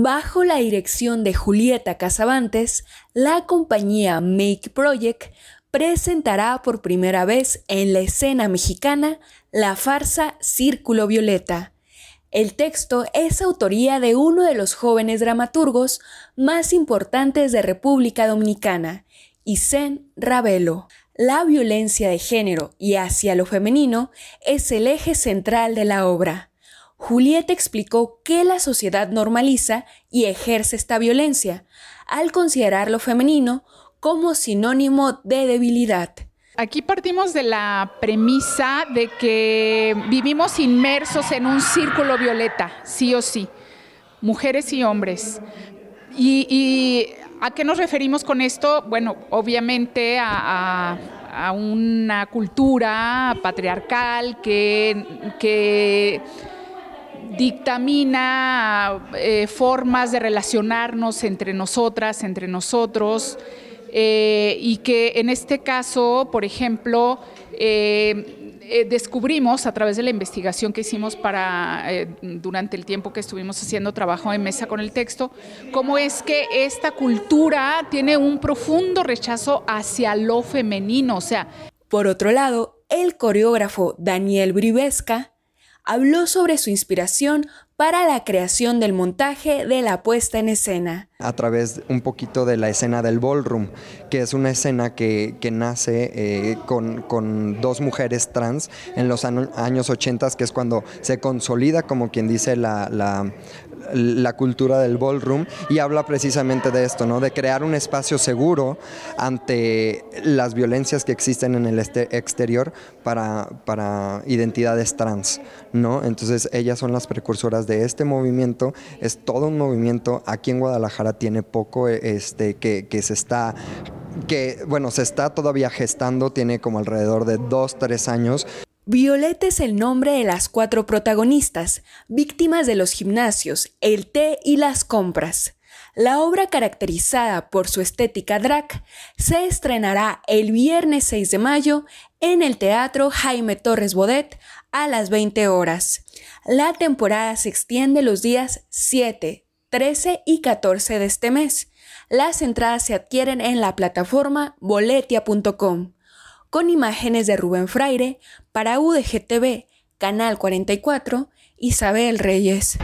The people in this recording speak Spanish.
Bajo la dirección de Julieta Casavantes, la compañía Make Project presentará por primera vez en la escena mexicana la farsa Círculo Violeta. El texto es autoría de uno de los jóvenes dramaturgos más importantes de República Dominicana, Isen Ravelo. La violencia de género y hacia lo femenino es el eje central de la obra. Julieta explicó que la sociedad normaliza y ejerce esta violencia al considerar lo femenino como sinónimo de debilidad. Aquí partimos de la premisa de que vivimos inmersos en un círculo violeta, sí o sí, mujeres y hombres. ¿Y, a qué nos referimos con esto? Bueno, obviamente a, a una cultura patriarcal que, que, dictamina eh, formas de relacionarnos entre nosotras, entre nosotros, eh, y que en este caso, por ejemplo, eh, descubrimos a través de la investigación que hicimos para, durante el tiempo que estuvimos haciendo trabajo en mesa con el texto, cómo es que esta cultura tiene un profundo rechazo hacia lo femenino. O sea, por otro lado, el coreógrafo Daniel Brivesca habló sobre su inspiración para la creación del montaje de la puesta en escena. A través un poquito de la escena del ballroom, que es una escena que, nace eh, con, dos mujeres trans en los años 80, que es cuando se consolida, como quien dice, la, la cultura del ballroom y habla precisamente de esto, ¿no? De crear un espacio seguro ante las violencias que existen en el este-, exterior para, identidades trans, ¿no? Entonces ellas son las precursoras de este movimiento, es todo un movimiento, aquí en Guadalajara tiene poco e-, este, que, que se está que bueno, se está todavía gestando, tiene como alrededor de dos, tres años, Violeta es el nombre de las cuatro protagonistas, víctimas de los gimnasios, el té y las compras. La obra caracterizada por su estética drag se estrenará el viernes 6 de mayo en el Teatro Jaime Torres Bodet a las 20 horas. La temporada se extiende los días 7, 13 y 14 de este mes. Las entradas se adquieren en la plataforma boletia.com con imágenes de Rubén Fraire para UDGTV, Canal 44, Isabel Reyes.